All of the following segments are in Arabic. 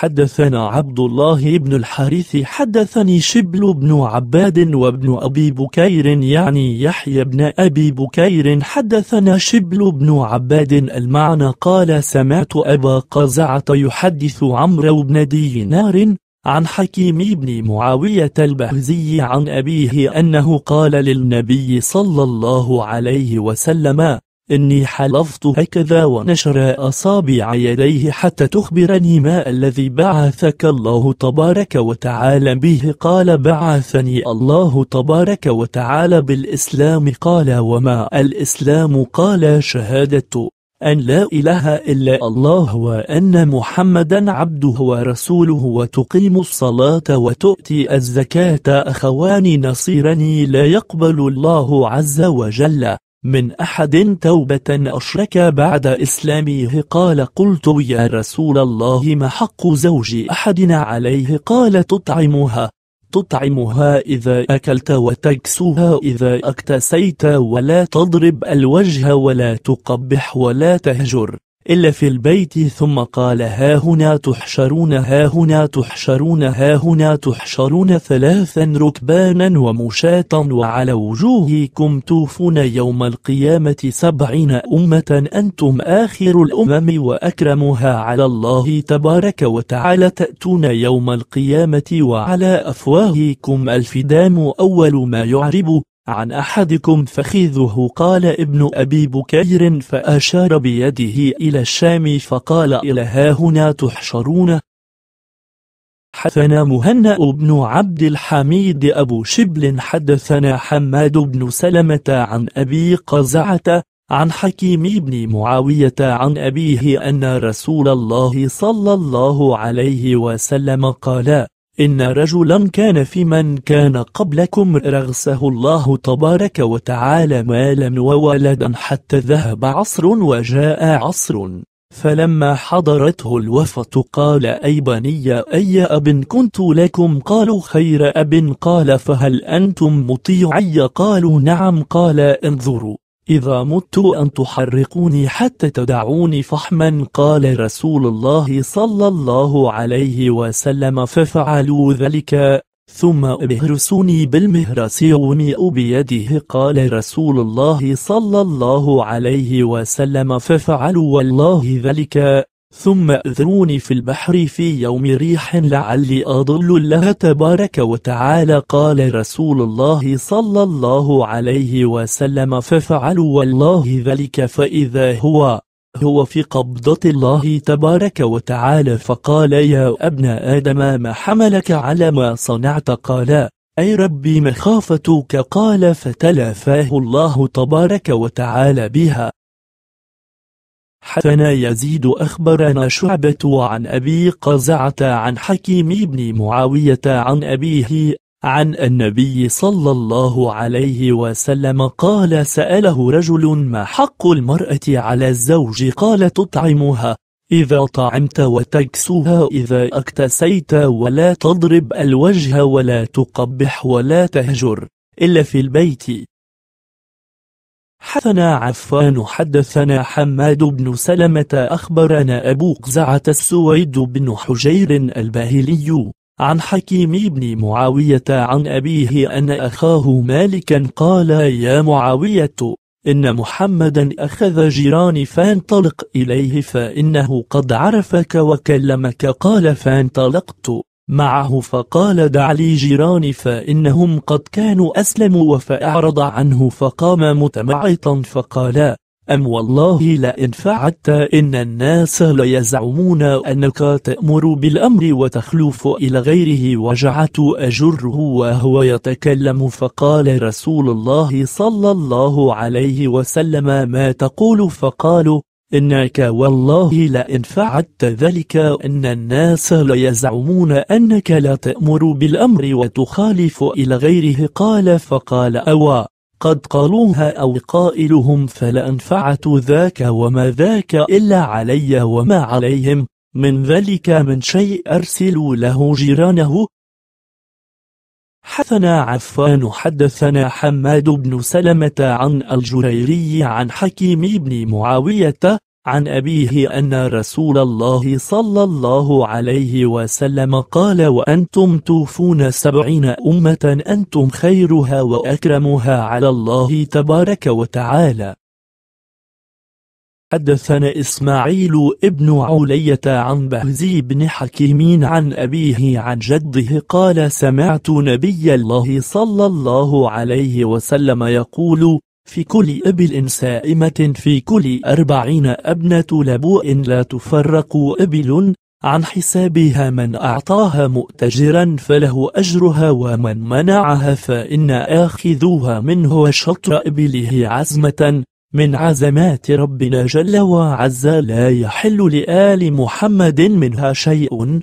حدثنا عبد الله بن الحارث حدثني شبل بن عباد وابن أبي بكير يعني يحيى بن أبي بكير حدثنا شبل بن عباد المعنى قال سمعت أبا قزعة يحدث عمرو بن دينار عن حكيم بن معاوية البهزي عن أبيه أنه قال للنبي صلى الله عليه وسلم إني حلفت هكذا ونشر أصابع يديه حتى تخبرني ما الذي بعثك الله تبارك وتعالى به قال بعثني الله تبارك وتعالى بالإسلام قال وما الإسلام قال شهادة أن لا إله إلا الله وأن محمدا عبده ورسوله وتقيم الصلاة وتؤتي الزكاة أخوان نصيرني لا يقبل الله عز وجل من أحد توبة أشرك بعد إسلامه قال قلت يا رسول الله ما حق زوج أحدنا عليه قال تطعمها تطعمها إذا أكلت وتكسوها إذا اكتسيت ولا تضرب الوجه ولا تقبح ولا تهجر إلا في البيت ثم قال هاهنا تحشرون هاهنا تحشرون هاهنا تحشرون ثلاثا ركبانا ومشاة وعلى وجوهكم توفون يوم القيامة سبعين أمة أنتم آخر الأمم وأكرمها على الله تبارك وتعالى تأتون يوم القيامة وعلى أفواهكم الفدام أول ما يعرب عن أحدكم فخذه قال ابن أبي بكير فأشار بيده إلى الشام فقال إلى هاهنا تحشرون حدثنا مهنا بن عبد الحميد أبو شبل حدثنا حماد بن سلمة عن أبي قزعة عن حكيم بن معاوية عن أبيه أن رسول الله صلى الله عليه وسلم قال إن رجلا كان في من كان قبلكم رغسه الله تبارك وتعالى مالا وولدا حتى ذهب عصر وجاء عصر فلما حضرته الوفة قال أي بني أي أب كنت لكم قالوا خير أب قال فهل أنتم مطيعي قالوا نعم قال انظروا إذا مت أن تحرقوني حتى تدعوني فحما قال رسول الله صلى الله عليه وسلم ففعلوا ذلك ثم ابهرسوني بالمهرس ومئ بيده قال رسول الله صلى الله عليه وسلم ففعلوا والله ذلك ثم أذروني في البحر في يوم ريح لعلي أضل الله تبارك وتعالى قال رسول الله صلى الله عليه وسلم ففعلوا والله ذلك فإذا هو هو في قبضة الله تبارك وتعالى فقال يا ابن آدم ما حملك على ما صنعت قال أي ربي مخافتك قال فتلافاه الله تبارك وتعالى بها حدثنا يزيد أخبرنا شعبة عن أبي قزعة عن حكيم بن معاوية عن أبيه عن النبي صلى الله عليه وسلم قال سأله رجل ما حق المرأة على الزوج قال تطعمها إذا طعمت وتكسوها إذا أكتسيت ولا تضرب الوجه ولا تقبح ولا تهجر إلا في البيت حثنا عفان حدثنا حماد بن سلمة أخبرنا أبو قزعة السويد بن حجير الباهلي عن حكيم بن معاوية عن أبيه أن أخاه مالكا قال يا معاوية إن محمدا أخذ جيراني فانطلق إليه فإنه قد عرفك وكلمك قال فانطلقت معه فقال دع لي جيراني فإنهم قد كانوا أسلموا فأعرض عنه فقام متمعطا فقال أم والله لئن فعلت إن الناس ليزعمون أنك تأمر بالأمر وتخلف إلى غيره وجعت أجره وهو يتكلم فقال رسول الله صلى الله عليه وسلم ما تقول فقالوا إنك والله لئن فعلت ذلك أن الناس ليزعمون أنك لا تأمر بالأمر وتخالف إلى غيره قال فقال أوى قد قالوها أو قائلهم فلا أنفعت ذاك وما ذاك إلا علي وما عليهم من ذلك من شيء أرسلوا له جيرانه حثنا عفان حدثنا حماد بن سلمة عن الجريري عن حكيم بن معاوية عن أبيه أن رسول الله صلى الله عليه وسلم قال وأنتم توفون سبعين أمة أنتم خيرها وأكرمها على الله تبارك وتعالى حدثنا إسماعيل ابن علية عن بهزي بن حكيم عن أبيه عن جده قال سمعت نبي الله صلى الله عليه وسلم يقول في كل إبل سائمة في كل أربعين أبنة لبوء لا تفرق إبل عن حسابها من أعطاها مؤتجرا فله أجرها ومن منعها فإن آخذوها منه شطر إبله عزمة من عزمات ربنا جل وعز لا يحل لآل محمد منها شيء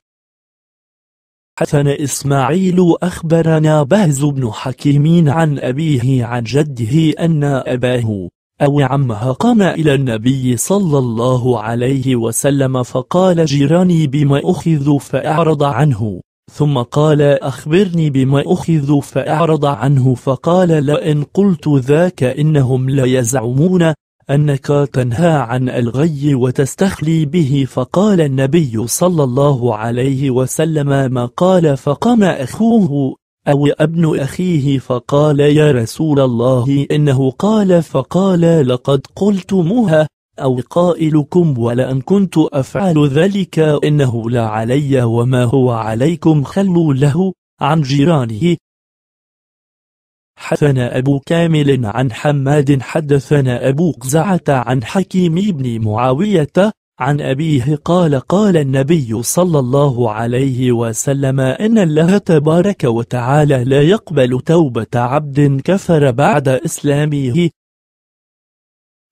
حسن إسماعيل أخبرنا بهز بن حكيمين عن أبيه عن جده أن أباه أو عمها قام إلى النبي صلى الله عليه وسلم فقال جيراني بما أخذ فأعرض عنه ثم قال أخبرني بما أخذ فأعرض عنه فقال لئن قلت ذاك إنهم ليزعمون أنك تنهى عن الغي وتستخلي به فقال النبي صلى الله عليه وسلم ما قال فقام أخوه أو ابن أخيه فقال يا رسول الله إنه قال فقال لقد قلتموها أو قائلكم ولأن كنت أفعل ذلك إنه لا علي وما هو عليكم خلوا له عن جيرانه حدثنا أبو كامل عن حماد حدثنا أبو قزعة عن حكيم بن معاوية عن أبيه قال قال النبي صلى الله عليه وسلم إن الله تبارك وتعالى لا يقبل توبة عبد كفر بعد إسلامه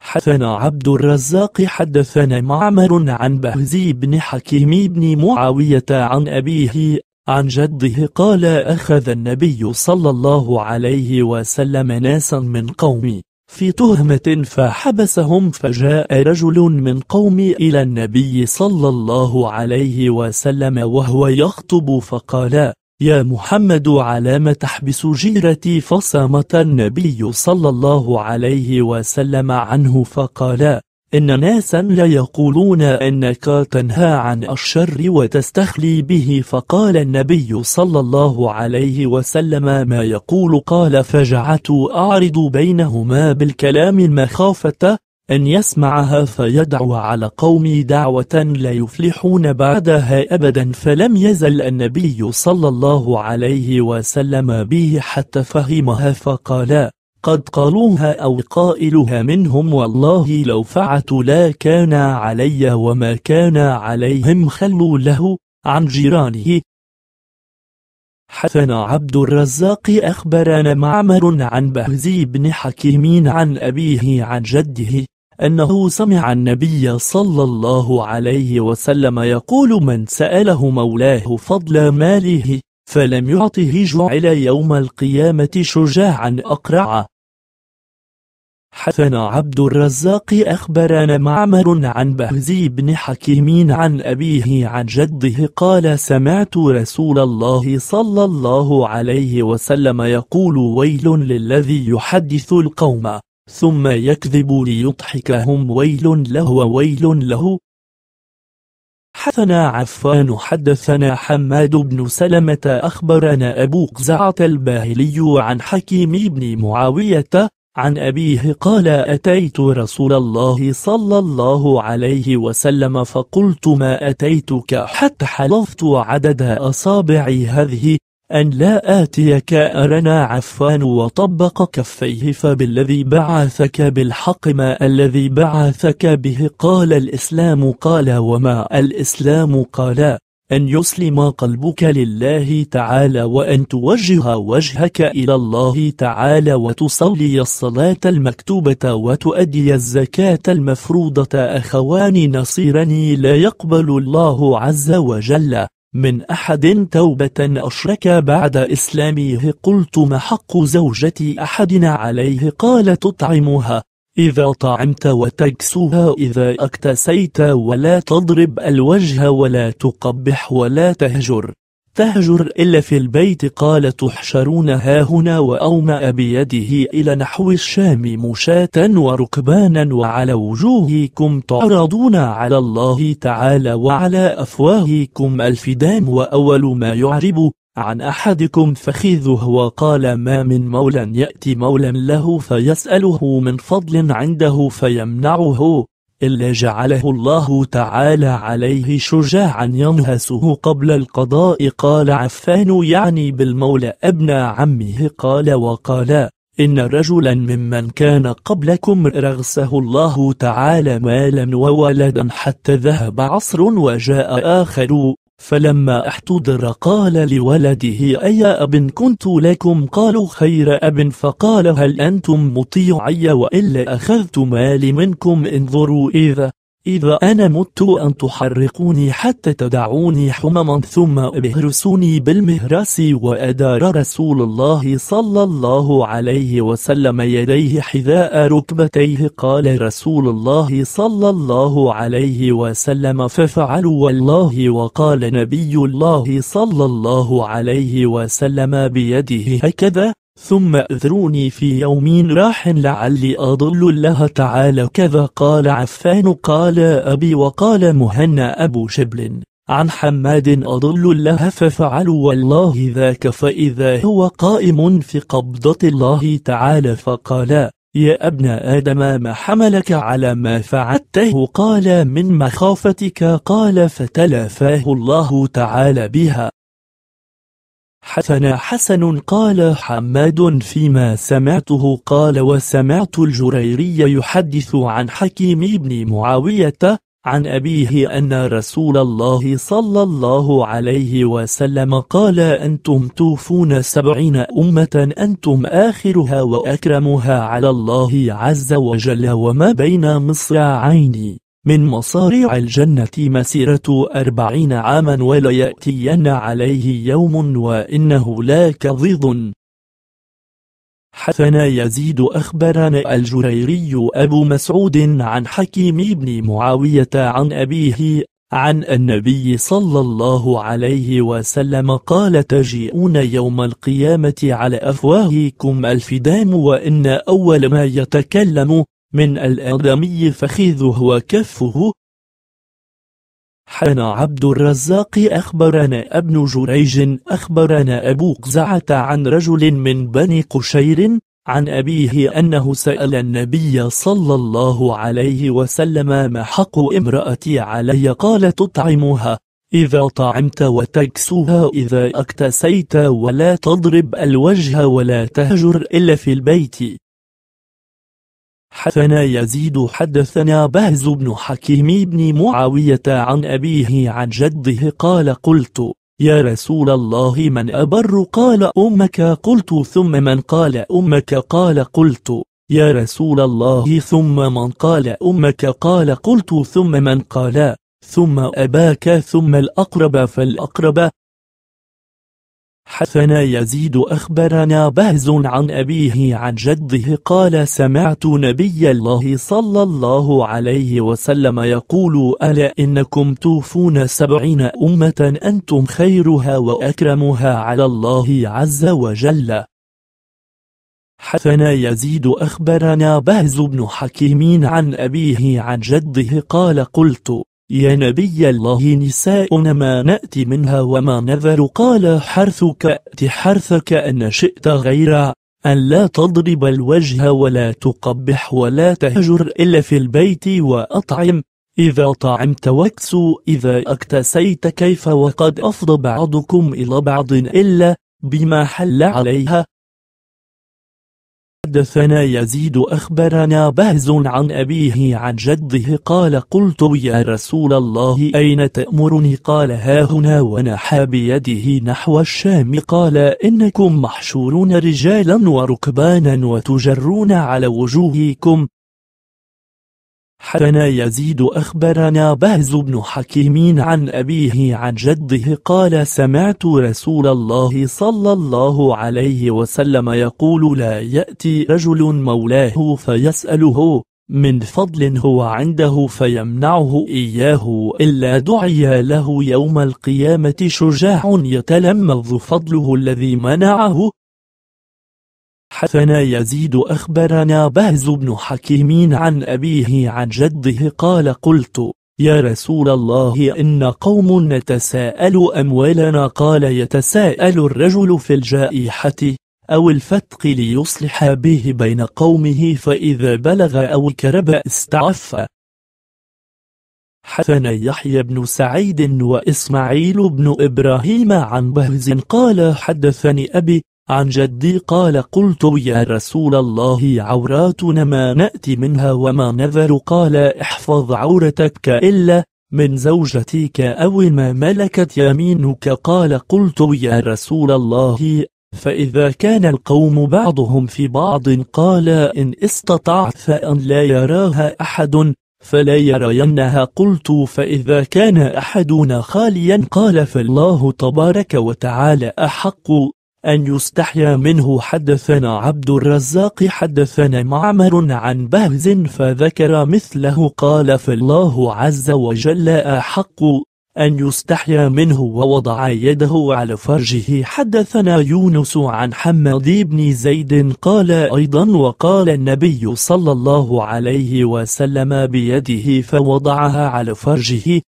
حدثنا عبد الرزاق حدثنا معمر عن بهزي بن حكيم بن معاوية عن أبيه عن جده قال أخذ النبي صلى الله عليه وسلم ناسا من قومي في تهمة فحبسهم فجاء رجل من قومي إلى النبي صلى الله عليه وسلم وهو يخطب فقال يا محمد علام تحبس جيرتي فصمت النبي صلى الله عليه وسلم عنه فقال إن ناسا لا يقولون إنك تنهى عن الشر وتستخلي به فقال النبي صلى الله عليه وسلم ما يقول قال فجعت أعرض بينهما بالكلام المخافة أن يسمعها فيدعو على قومي دعوة لا يفلحون بعدها أبدا فلم يزل النبي صلى الله عليه وسلم به حتى فهمها فقال قد قالوها أو قائلها منهم والله لو فعت لا كان علي وما كان عليهم خلوا له عن جيرانه حثنا عبد الرزاق أخبرنا معمر عن بهزي بن حكيمين عن أبيه عن جده أنه سمع النبي صلى الله عليه وسلم يقول من سأله مولاه فضل ماله فلم يعطه جعل يوم القيامة شجاعا أقرعا حثنا عبد الرزاق أخبرنا معمر عن بهزي بن حكيم عن أبيه عن جده قال سمعت رسول الله صلى الله عليه وسلم يقول ويل للذي يحدث القوم ثم يكذب ليضحكهم ويل له وويل له حدثنا عفان حدثنا حماد بن سلمة أخبرنا أبو قزعة الباهلي عن حكيم بن معاوية عن أبيه قال أتيت رسول الله صلى الله عليه وسلم فقلت ما أتيتك حتى حلفت عدد أصابعي هذه أن لا آتيك أرنا عفان وطبق كفيه فبالذي بعثك بالحق ما الذي بعثك به قال الإسلام قال وما الإسلام قال أن يسلم قلبك لله تعالى وأن توجه وجهك إلى الله تعالى وتصلي الصلاة المكتوبة وتؤدي الزكاة المفروضة أخوان نصيرني لا يقبل الله عز وجل من أحد توبة أشرك بعد إسلامه قلت ما حق زوجة أحدنا عليه قال تطعمها إذا طعمت وتكسوها إذا أكتسيت ولا تضرب الوجه ولا تقبح ولا تهجر تهجر إلا في البيت قال تحشرون هاهنا وأومأ بيده إلى نحو الشام مشاة وركبانا وعلى وجوهكم تعرضون على الله تعالى وعلى أفواهكم الفدام وأول ما يعرب عن أحدكم فخذه وقال ما من مولى يأتي مولى له فيسأله من فضل عنده فيمنعه إلا جعله الله تعالى عليه شجاعا ينهسه قبل القضاء قال عفان يعني بالمولى ابن عمه قال وقال إن رجلا ممن كان قبلكم رغسه الله تعالى مالا وولدا حتى ذهب عصر وجاء آخر فلما احتضر قال لولده أي أب كنت لكم قالوا خير أب فقال هل أنتم مطيعي وإلا أخذت مالي منكم انظروا إذا إذا أنا مت أن تحرقوني حتى تدعوني حمما ثم ابهرسوني بالمهراس وأدار رسول الله صلى الله عليه وسلم يديه حذاء ركبتيه قال رسول الله صلى الله عليه وسلم ففعلوا والله وقال نبي الله صلى الله عليه وسلم بيده هكذا ثم أذروني في يوم راح لعلي أضل الله تعالى كذا قال عفان قال أبي وقال مهنا أبو شبل عن حماد أضل الله ففعلوا والله ذاك فإذا هو قائم في قبضة الله تعالى فقال يا ابن آدم ما حملك على ما فعلته قال من مخافتك قال فتلافاه الله تعالى بها حسن حسن قال حماد فيما سمعته قال وسمعت الجريري يحدث عن حكيم بن معاوية عن أبيه أن رسول الله صلى الله عليه وسلم قال أنتم توفون سبعين أمة أنتم آخرها وأكرمها على الله عز وجل وما بين مصراعين من مصاريع الجنة مسيرة أربعين عاما وليأتين عليه يوم وإنه لا كظيظ حثنا يزيد أخبرنا الجريري أبو مسعود عن حكيم بن معاوية عن أبيه عن النبي صلى الله عليه وسلم قال تجيئون يوم القيامة على أفواهكم الفدام وإن أول ما يتكلم من الآدمي فخذه وكفه حان عبد الرزاق أخبرنا ابن جريج أخبرنا أبو قزعة عن رجل من بني قشير عن أبيه أنه سأل النبي صلى الله عليه وسلم ما حق امرأتي علي قال تطعمها إذا طعمت وتكسوها إذا أكتسيت ولا تضرب الوجه ولا تهجر إلا في البيت حدثنا يزيد حدثنا بهز بن حكيم بن معاوية عن أبيه عن جده قال قلت يا رسول الله من أبر قال أمك قلت ثم من قال أمك قال قلت يا رسول الله ثم من قال أمك قال قلت ثم من قال ثم أباك ثم الأقرب فالأقرب حسنا يزيد أخبرنا بهز عن أبيه عن جده قال سمعت نبي الله صلى الله عليه وسلم يقول ألا إنكم توفون سبعين أمة أنتم خيرها وأكرمها على الله عز وجل حسنا يزيد أخبرنا بهز بن حكيم عن أبيه عن جده قال قلت يا نبي الله نساؤنا ما نأتي منها وما نذر قال حرثك أت حرثك أن شئت غير أن لا تضرب الوجه ولا تقبح ولا تهجر إلا في البيت وأطعم إذا طعمت واكسو إذا أكتسيت كيف وقد أفضى بعضكم إلى بعض إلا بما حل عليها حدثنا يزيد أخبرنا بهز عن أبيه عن جده قال قلت يا رسول الله أين تأمرني قال ها هنا ونحى بيده نحو الشام قال إنكم محشورون رجالا وركبانا وتجرون على وجوهكم حدنا يزيد أخبرنا بهز بن حكيم عن أبيه عن جده قال سمعت رسول الله صلى الله عليه وسلم يقول لا يأتي رجل مولاه فيسأله من فضل هو عنده فيمنعه إياه إلا دعي له يوم القيامة شجاع يتلمذ فضله الذي منعه حسنا يزيد أخبرنا بهز بن حكيم عن أبيه عن جده قال قلت يا رسول الله إن قوم نتساءل أموالنا قال يتساءل الرجل في الجائحة أو الفتق ليصلح به بين قومه فإذا بلغ أو كرب استعف حسن يحيى بن سعيد وإسماعيل بن إبراهيم عن بهز قال حدثني أبي عن جدي قال قلت يا رسول الله عوراتنا ما نأتي منها وما نذر قال احفظ عورتك إلا من زوجتك أو ما ملكت يمينك قال قلت يا رسول الله فإذا كان القوم بعضهم في بعض قال إن استطعت فأن لا يراها أحد فلا يرينها قلت فإذا كان أحدنا خاليا قال فالله تبارك وتعالى أحق أن يستحيا منه حدثنا عبد الرزاق حدثنا معمر عن بهز فذكر مثله قال فالله عز وجل أحق أن يستحيا منه ووضع يده على فرجه حدثنا يونس عن حمد بن زيد قال أيضا وقال النبي صلى الله عليه وسلم بيده فوضعها على فرجه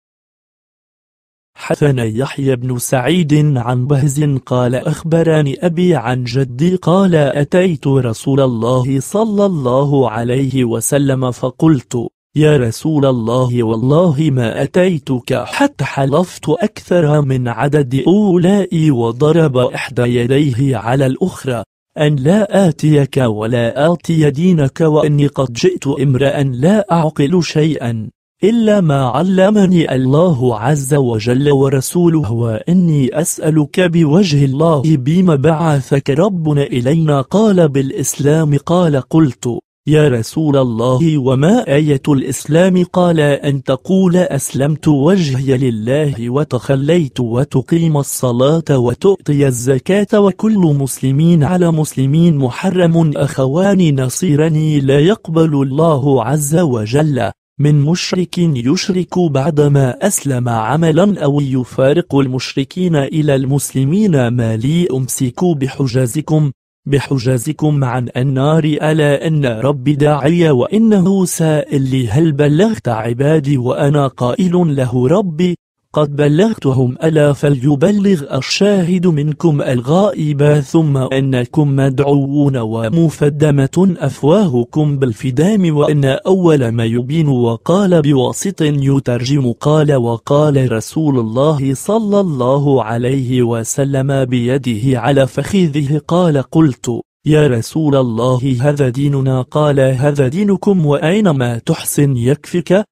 حدثنا يحيى بن سعيد عن بهز قال أخبرني أبي عن جدي قال أتيت رسول الله صلى الله عليه وسلم فقلت يا رسول الله والله ما أتيتك حتى حلفت أكثر من عدد أولئي وضرب إحدى يديه على الأخرى أن لا آتيك ولا آتي دينك وأني قد جئت امرأ لا أعقل شيئا إلا ما علمني الله عز وجل ورسوله وإني أسألك بوجه الله بما بعثك ربنا إلينا قال بالإسلام قال قلت يا رسول الله وما آية الإسلام قال أن تقول أسلمت وجهي لله وتخليت وتقيم الصلاة وتؤتي الزكاة وكل مسلمين على مسلمين محرم أخوان نصيرني لا يقبل الله عز وجل من مشرك يشرك بعدما أسلم عملا أو يفارق المشركين إلى المسلمين ما لي أمسكوا بحجازكم بحجازكم عن النار ألا أن رب داعي وإنه سائل لي هل بلغت عبادي وأنا قائل له ربي قد بلغتهم ألا فليبلغ الشاهد منكم الغائب ثم أنكم مدعوون ومفدمة أفواهكم بالفدام وأن أول ما يبين وقال بواسط يترجم قال وقال رسول الله صلى الله عليه وسلم بيده على فخذه قال قلت يا رسول الله هذا ديننا قال هذا دينكم وأينما تحسن يكفك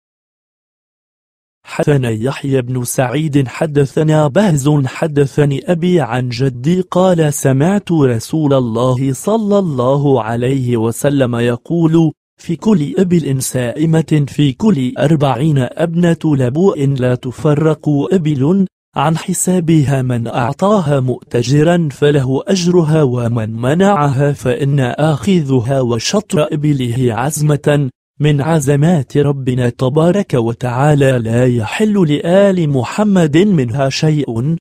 حدثنا يحيى بن سعيد حدثنا بهز حدثني أبي عن جدي قال سمعت رسول الله صلى الله عليه وسلم يقول في كل إبل سائمة في كل أربعين أبنة لبوء لا تفرق إبل عن حسابها من أعطاها مؤتجرا فله أجرها ومن منعها فإن آخذها وشطر إبله عزمة من عزمات ربنا تبارك وتعالى لا يحل لآل محمد منها شيء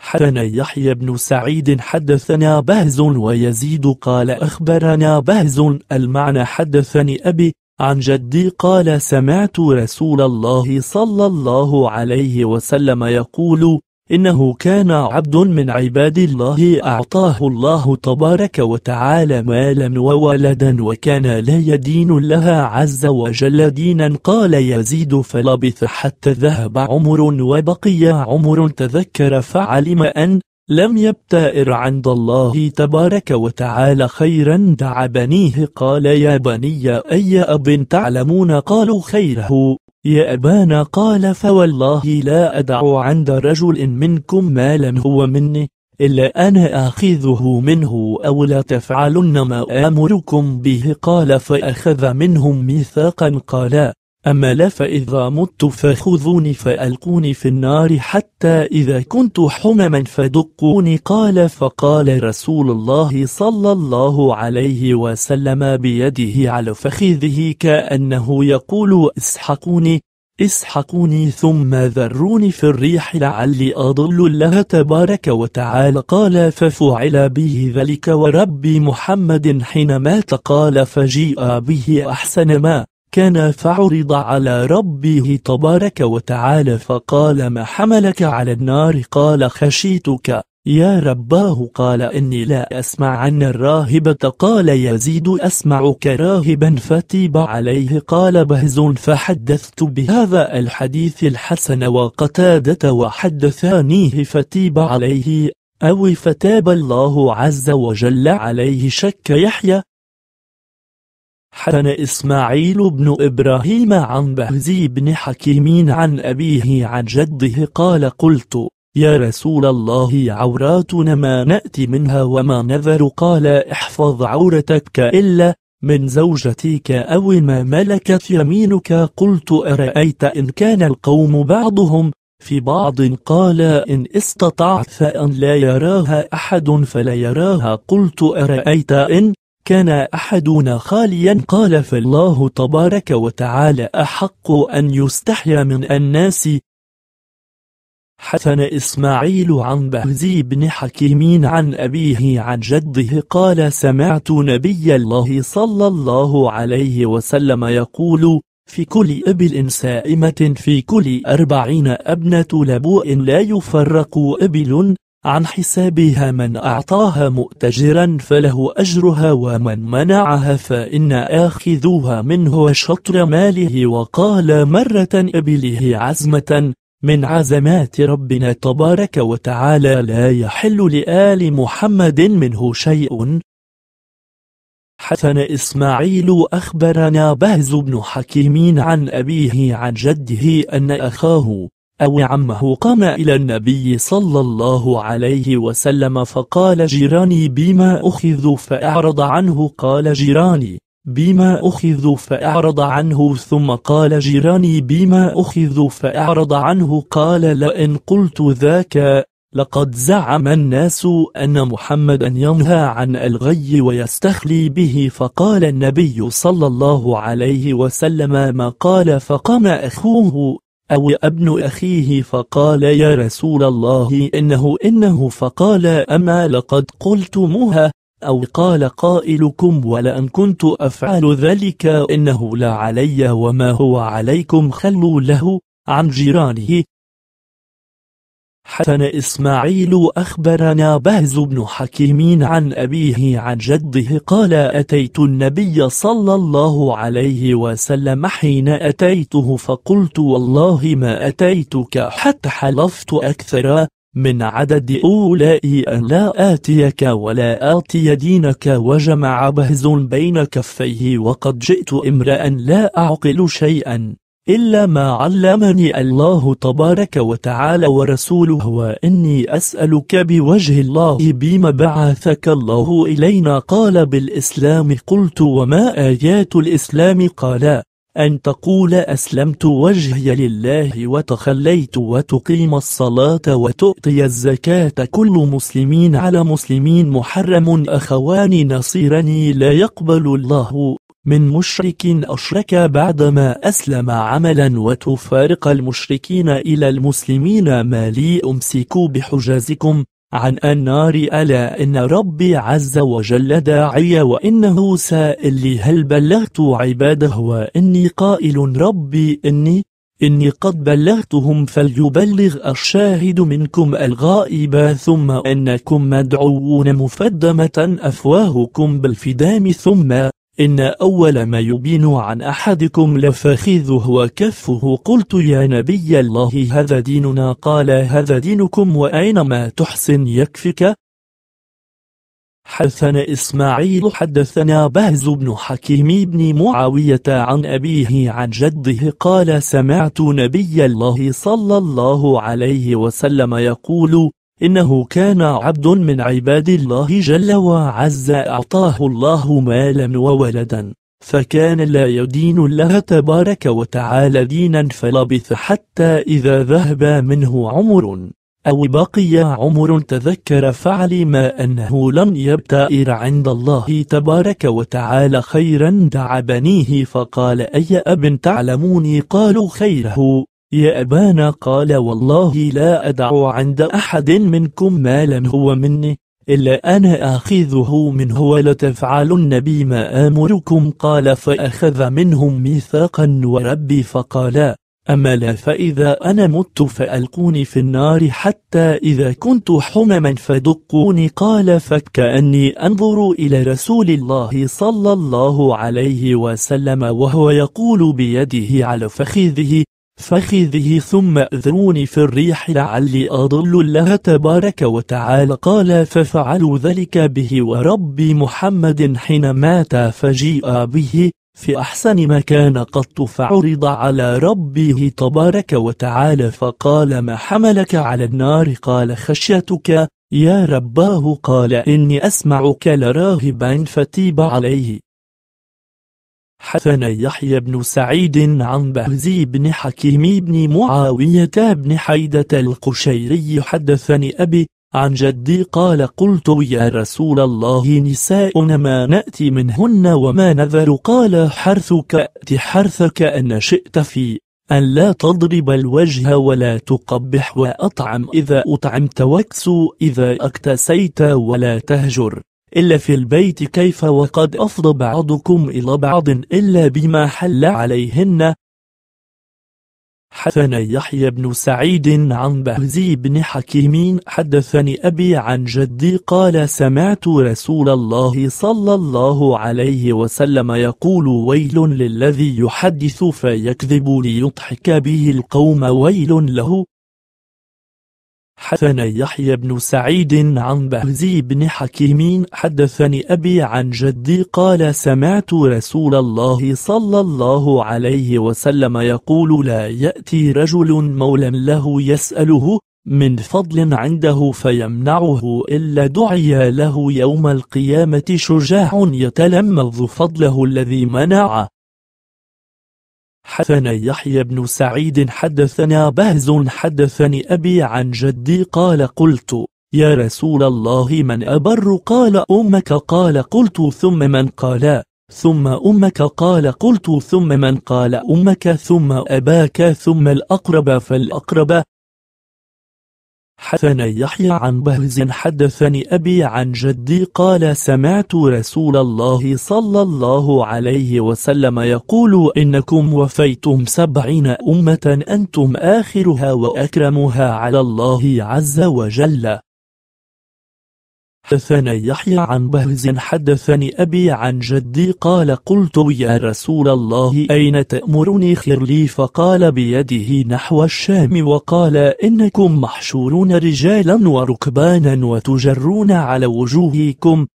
حدثنا يحيى بن سعيد حدثنا بهز ويزيد قال أخبرنا بهز المعنى حدثني أبي عن جدي قال سمعت رسول الله صلى الله عليه وسلم يقول إنه كان عبد من عباد الله أعطاه الله تبارك وتعالى مالا وولدا وكان لا يدين لها عز وجل دينا قال يزيد فلبث حتى ذهب عمر وبقي عمر تذكر فعلم أن لم يبتئر عند الله تبارك وتعالى خيرا دع بنيه قال يا بني أي أب تعلمون قالوا خيره يا أبانا قال فوالله لا أدع عند رجل منكم مالا هو مني إلا أنا آخذه منه أو لا تفعلن ما آمركم به قال فأخذ منهم ميثاقا قالا أما لا فإذا مت فخذوني فألقوني في النار حتى إذا كنت حمما فدقوني قال فقال رسول الله صلى الله عليه وسلم بيده على فخذه كأنه يقول اسحقوني اسحقوني ثم ذروني في الريح لعلي أضل الله تبارك وتعالى قال ففعل به ذلك ورب محمد حين مات قال فجيء به أحسن ما كان فعرض على ربه تبارك وتعالى فقال ما حملك على النار قال خشيتك يا رباه قال إني لا أسمع عن الراهبة قال يزيد أسمعك راهبا فتيب عليه قال بهز فحدثت بهذا الحديث الحسن وقتادة وحدثانيه فتيب عليه أو فتاب الله عز وجل عليه شك يحيى حدن إسماعيل بن إبراهيم عن بهزي بن حكيمين عن أبيه عن جده قال قلت يا رسول الله عوراتنا ما نأتي منها وما نذر قال احفظ عورتك إلا من زوجتك أو ما ملكت يمينك قلت أرأيت إن كان القوم بعضهم في بعض قال إن استطعت فأن لا يراها أحد فلا يراها قلت أرأيت إن كان أحدنا خاليا قال فالله تبارك وتعالى أحق أن يستحيا من الناس حثن إسماعيل عن بهزي بن حكيم عن أبيه عن جده قال سمعت نبي الله صلى الله عليه وسلم يقول في كل إبل سائمة في كل أربعين أبنة لبوء لا يفرق إبل عن حسابها من أعطاها مؤتجرا فله أجرها ومن منعها فإن آخذوها منه شطر ماله وقال مرة أبله عزمة من عزمات ربنا تبارك وتعالى لا يحل لآل محمد منه شيء حسن إسماعيل أخبرنا بهز بن حكيم عن أبيه عن جده أن أخاه أو عمه قام إلى النبي صلى الله عليه وسلم فقال جيراني بما أخذ فأعرض عنه قال جيراني بما أخذ فأعرض عنه ثم قال جيراني بما أخذ فأعرض عنه قال لئن قلت ذاك لقد زعم الناس أن محمدا ينهى عن الغي ويستخلي به فقال النبي صلى الله عليه وسلم ما قال فقام أخوه أو ابن أخيه فقال يا رسول الله إنه إنه فقال أما لقد قلتموها أو قال قائلكم ولأن كنت أفعل ذلك إنه لا علي وما هو عليكم خلوا له عن جيرانه حسن إسماعيل أخبرنا بهز بن حكيم عن أبيه عن جده قال أتيت النبي صلى الله عليه وسلم حين أتيته فقلت والله ما أتيتك حتى حلفت أكثر من عدد أولئك أن لا آتيك ولا آتي دينك وجمع بهز بين كفيه وقد جئت امرأ لا أعقل شيئا إلا ما علمني الله تبارك وتعالى ورسوله وإني أسألك بوجه الله بما بعثك الله إلينا قال بالإسلام قلت وما آيات الإسلام قال أن تقول أسلمت وجهي لله وتخليت وتقيم الصلاة وتؤتي الزكاة كل مسلمين على مسلمين محرم أخوان نصيرني لا يقبل الله من مشرك أشرك بعدما أسلم عملا وتفارق المشركين إلى المسلمين ما لي أمسك بحجازكم عن النار ألا إن ربي عز وجل داعي وإنه سائل لي هل بلغت عباده وإني قائل ربي إني إني قد بلغتهم فليبلغ الشاهد منكم الغائب ثم إنكم مدعوون مفدمة أفواهكم بالفدام ثم إن أول ما يبين عن أحدكم لفخذه وكفه قلت يا نبي الله هذا ديننا قال هذا دينكم وأينما تحسن يكفك حدثنا إسماعيل حدثنا بهز بن حكيم بن معاوية عن أبيه عن جده قال سمعت نبي الله صلى الله عليه وسلم يقول إنه كان عبد من عباد الله جل وعز أعطاه الله مالا وولدا فكان لا يدين الله تبارك وتعالى دينا فلبث حتى إذا ذهب منه عمر أو بقي عمر تذكر فعلم أنه لم يبتئر عند الله تبارك وتعالى خيرا دعا بنيه فقال أي أب تعلموني قالوا خيره يا أبانا قال والله لا أدع عند أحد منكم مالا هو مني إلا أنا آخذه منه ولتفعلن النبي ما آمركم قال فأخذ منهم ميثاقا وربي فقالا لا فإذا أنا مت فألقوني في النار حتى إذا كنت حمما فدقوني قال فكأني أنظر إلى رسول الله صلى الله عليه وسلم وهو يقول بيده على فخذه فخذه ثم اذروني في الريح لعلي أضل الله تبارك وتعالى قال ففعلوا ذلك به ورب محمد حين مات فجيء به في أحسن ما كان قط فعرض على ربه تبارك وتعالى فقال ما حملك على النار قال خشيتك يا رباه قال إني أسمع كالراهبا فتيب عليه حدثنا يحيى بن سعيد عن بهزي بن حكيم بن معاوية بن حيدة القشيري حدثني أبي عن جدي قال قلت يا رسول الله نساءنا ما نأتي منهن وما نذر قال حرثك أت حرثك أن شئت في أن لا تضرب الوجه ولا تقبح وأطعم إذا أطعمت واكسو إذا أكتسيت ولا تهجر إلا في البيت كيف وقد أفضى بعضكم إلى بعض إلا بما حل عليهن حدثنا يحيى بن سعيد عن بهزي بن حكيم حدثني أبي عن جدي قال سمعت رسول الله صلى الله عليه وسلم يقول ويل للذي يحدث فيكذب ليضحك به القوم ويل له حدثنا يحيى بن سعيد عن بهزي بن حكيم حدثني أبي عن جدي قال سمعت رسول الله صلى الله عليه وسلم يقول لا يأتي رجل مولى له يسأله من فضل عنده فيمنعه إلا دعي له يوم القيامة شجاع يتلمذ فضله الذي منعه حدثنا يحيى بن سعيد حدثنا بهز حدثني أبي عن جدي قال قلت يا رسول الله من أبر قال أمك قال قلت ثم من قال ثم أمك قال قلت ثم من قال أمك ثم أباك ثم الأقرب فالأقرب حدثنا يحيى عن بهز حدثني أبي عن جدي قال سمعت رسول الله صلى الله عليه وسلم يقول إنكم وفيتم سبعين أمة أنتم آخرها وأكرمها على الله عز وجل حدثنا يحيى عن بهز حدثني أبي عن جدي قال قلت يا رسول الله أين تأمرني خير لي فقال بيده نحو الشام وقال إنكم محشورون رجالا وركبانا وتجرون على وجوهكم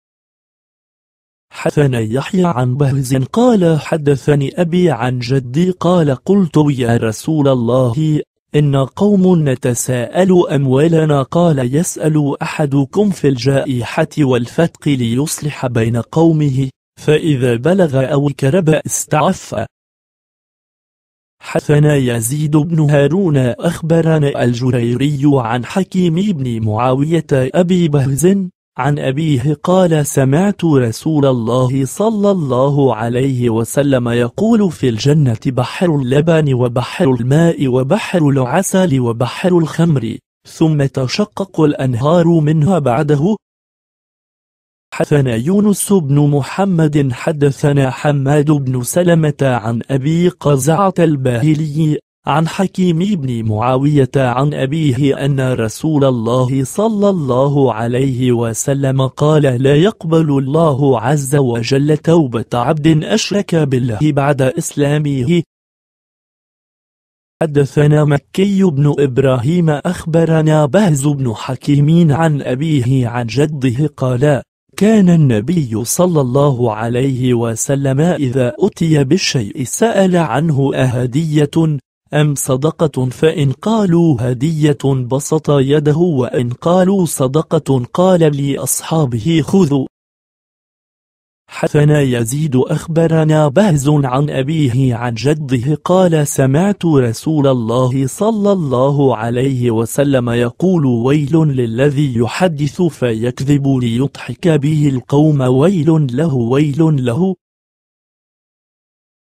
حدثنا يحيى عن بهز قال حدثني أبي عن جدي قال قلت يا رسول الله إن قوم نتساءل أموالنا قال يسأل أحدكم في الجائحة والفتق ليصلح بين قومه فإذا بلغ أو كرب استعفى حثنا يزيد بن هارون أخبرنا الجريري عن حكيم بن معاوية أبي بهز عن أبيه قال سمعت رسول الله صلى الله عليه وسلم يقول في الجنة بحر اللبن وبحر الماء وبحر العسل وبحر الخمر ثم تشقق الأنهار منها بعده حدثنا يونس بن محمد حدثنا حماد بن سلمة عن أبي قزعة الباهلي عن حكيم بن معاوية عن أبيه أن رسول الله صلى الله عليه وسلم قال لا يقبل الله عز وجل توبة عبد أشرك بالله بعد إسلامه حدثنا مكي بن إبراهيم أخبرنا بهز بن حكيم عن أبيه عن جده قال كان النبي صلى الله عليه وسلم إذا أتي بالشيء سأل عنه أهدية أم صدقة فإن قالوا هدية بسط يده وإن قالوا صدقة قال لأصحابه خذوا حثنا يزيد أخبرنا بهز عن أبيه عن جده قال سمعت رسول الله صلى الله عليه وسلم يقول ويل للذي يحدث فيكذب ليضحك به القوم ويل له ويل له